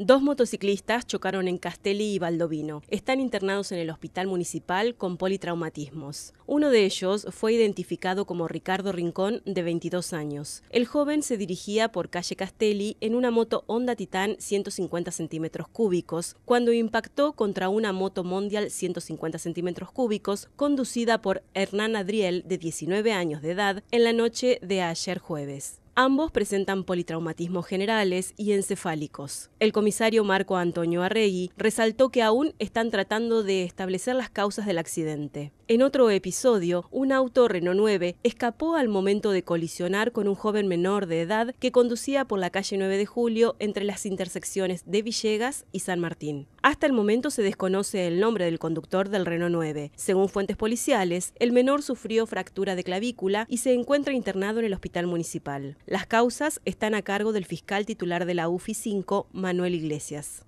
Dos motociclistas chocaron en Castelli y Valdovino. Están internados en el hospital municipal con politraumatismos. Uno de ellos fue identificado como Ricardo Rincón, de 22 años. El joven se dirigía por calle Castelli en una moto Honda Titán 150 centímetros cúbicos cuando impactó contra una moto Mondial 150 centímetros cúbicos conducida por Hernán Adriel, de 19 años de edad, en la noche de ayer jueves. Ambos presentan politraumatismos generales y encefálicos. El comisario Marco Antonio Arregui resaltó que aún están tratando de establecer las causas del accidente. En otro episodio, un auto Renault 9 escapó al momento de colisionar con un joven menor de edad que conducía por la calle 9 de Julio entre las intersecciones de Villegas y San Martín. Hasta el momento se desconoce el nombre del conductor del Renault 9. Según fuentes policiales, el menor sufrió fractura de clavícula y se encuentra internado en el hospital municipal. Las causas están a cargo del fiscal titular de la UFI 5, Manuel Iglesias.